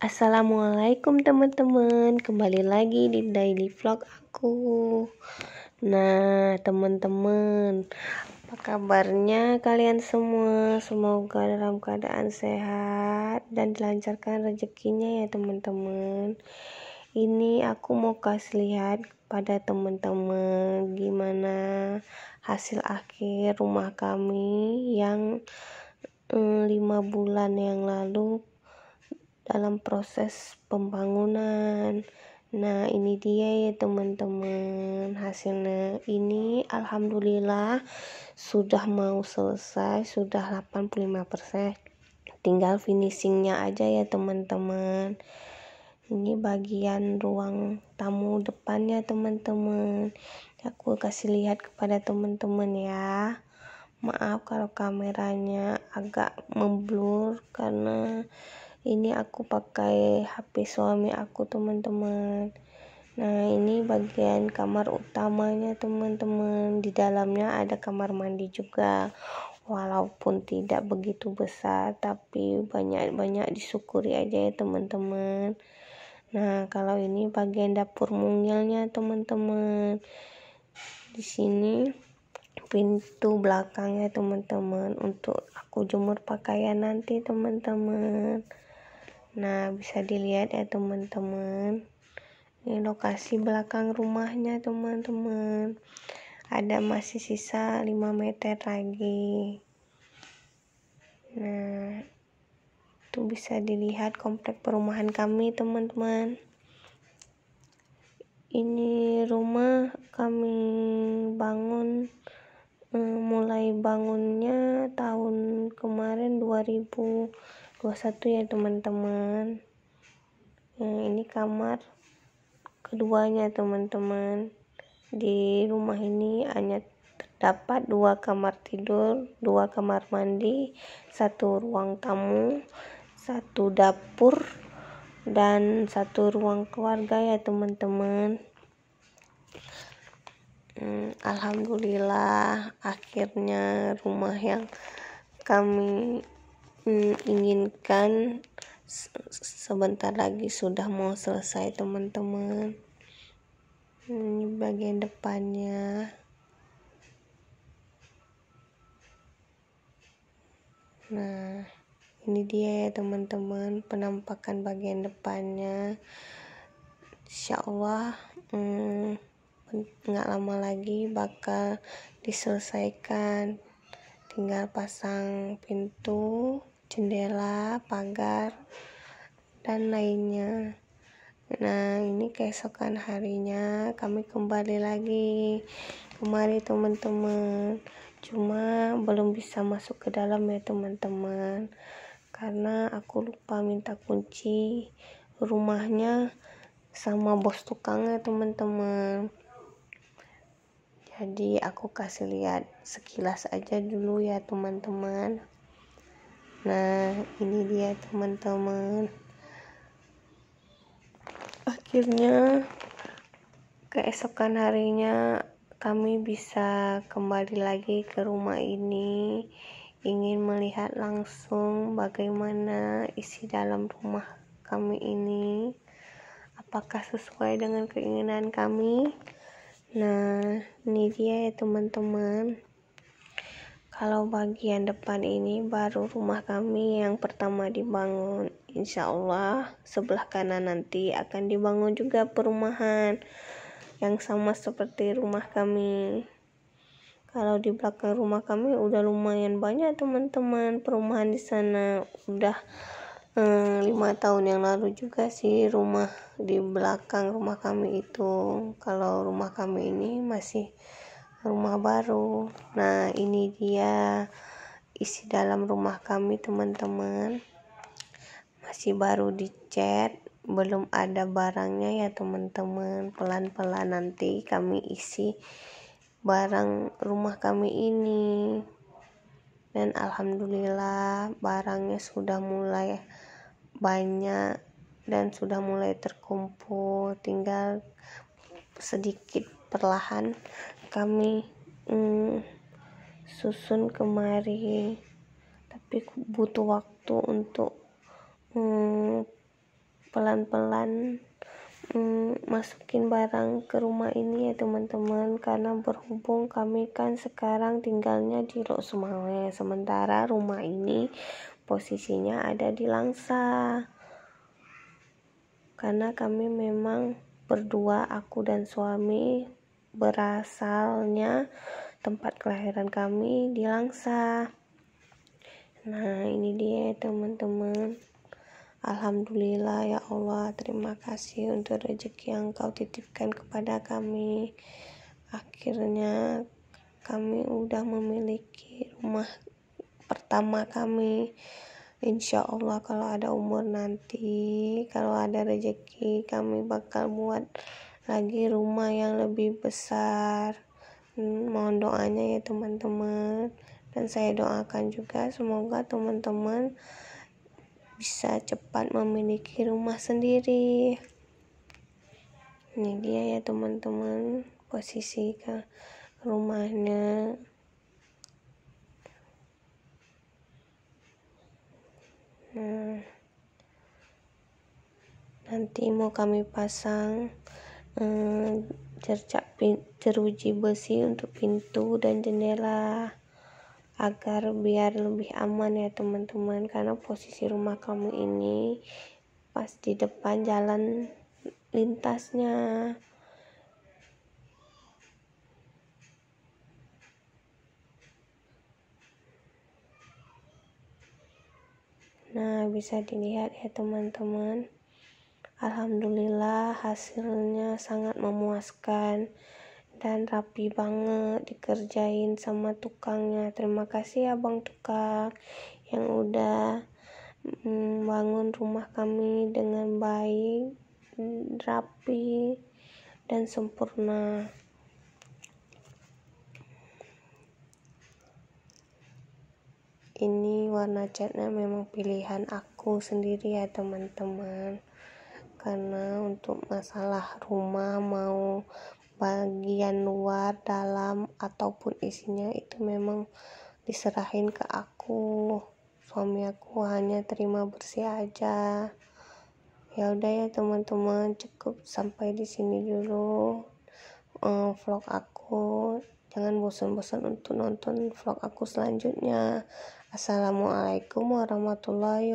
Assalamualaikum teman-teman, kembali lagi di daily vlog aku. Nah, teman-teman, apa kabarnya kalian semua? Semoga dalam keadaan sehat dan dilancarkan rezekinya ya, teman-teman. Ini aku mau kasih lihat pada teman-teman gimana hasil akhir rumah kami yang eh, lima bulan yang lalu dalam proses pembangunan. Nah, ini dia ya teman-teman. Hasilnya ini alhamdulillah sudah mau selesai, sudah 85%. Tinggal finishingnya aja ya teman-teman. Ini bagian ruang tamu depannya teman-teman. Aku kasih lihat kepada teman-teman ya. Maaf kalau kameranya agak memblur karena ini aku pakai HP suami aku teman-teman nah ini bagian kamar utamanya teman-teman di dalamnya ada kamar mandi juga walaupun tidak begitu besar tapi banyak-banyak disyukuri aja ya teman-teman nah kalau ini bagian dapur mungilnya teman-teman di sini pintu belakangnya teman-teman untuk aku jemur pakaian nanti teman-teman Nah, bisa dilihat ya teman-teman. Ini lokasi belakang rumahnya teman-teman. Ada masih sisa 5 meter lagi. Nah, itu bisa dilihat komplek perumahan kami teman-teman. Ini rumah kami bangun eh, mulai bangunnya tahun kemarin 2000 dua ya teman-teman nah, ini kamar keduanya teman-teman di rumah ini hanya terdapat dua kamar tidur dua kamar mandi satu ruang tamu satu dapur dan satu ruang keluarga ya teman-teman hmm, alhamdulillah akhirnya rumah yang kami inginkan sebentar lagi sudah mau selesai teman-teman ini hmm, bagian depannya nah ini dia ya teman-teman penampakan bagian depannya insya Allah hmm, nggak hmm, lama lagi bakal diselesaikan tinggal pasang pintu jendela pagar dan lainnya nah ini keesokan harinya kami kembali lagi kemari teman-teman cuma belum bisa masuk ke dalam ya teman-teman karena aku lupa minta kunci rumahnya sama bos tukangnya teman-teman jadi aku kasih lihat sekilas aja dulu ya teman-teman. Nah, ini dia teman-teman. Akhirnya keesokan harinya kami bisa kembali lagi ke rumah ini ingin melihat langsung bagaimana isi dalam rumah kami ini apakah sesuai dengan keinginan kami Nah, ini dia ya teman-teman. Kalau bagian depan ini baru rumah kami yang pertama dibangun. Insya Allah sebelah kanan nanti akan dibangun juga perumahan yang sama seperti rumah kami. Kalau di belakang rumah kami udah lumayan banyak teman-teman perumahan di sana. Udah Eh, lima tahun yang lalu juga sih rumah di belakang rumah kami itu kalau rumah kami ini masih rumah baru nah ini dia isi dalam rumah kami teman-teman masih baru dicat belum ada barangnya ya teman-teman pelan-pelan nanti kami isi barang rumah kami ini dan alhamdulillah barangnya sudah mulai banyak dan sudah mulai terkumpul tinggal sedikit perlahan kami mm, susun kemari tapi butuh waktu untuk mm, pelan-pelan mm, pelan -pelan mm, masukin barang ke rumah ini ya teman-teman karena berhubung kami kan sekarang tinggalnya di Rok Sumawe sementara rumah ini posisinya ada di Langsa karena kami memang berdua aku dan suami berasalnya tempat kelahiran kami di Langsa nah ini dia teman-teman Alhamdulillah ya Allah, terima kasih untuk rezeki yang kau titipkan kepada kami. Akhirnya kami udah memiliki rumah pertama kami. Insya Allah kalau ada umur nanti, kalau ada rezeki kami bakal buat lagi rumah yang lebih besar. Hmm, mohon doanya ya teman-teman. Dan saya doakan juga semoga teman-teman bisa cepat memiliki rumah sendiri ini dia ya teman-teman posisi ke rumahnya nah, nanti mau kami pasang eh, cercak jeruji besi untuk pintu dan jendela agar biar lebih aman ya teman-teman karena posisi rumah kamu ini pas di depan jalan lintasnya nah bisa dilihat ya teman-teman Alhamdulillah hasilnya sangat memuaskan dan rapi banget dikerjain sama tukangnya terima kasih abang tukang yang udah mm, bangun rumah kami dengan baik rapi dan sempurna ini warna catnya memang pilihan aku sendiri ya teman-teman karena untuk masalah rumah mau bagian luar dalam ataupun isinya itu memang diserahin ke aku suami aku hanya terima bersih aja ya udah ya teman-teman cukup sampai di sini dulu uh, vlog aku jangan bosan-bosan untuk nonton vlog aku selanjutnya assalamualaikum warahmatullahi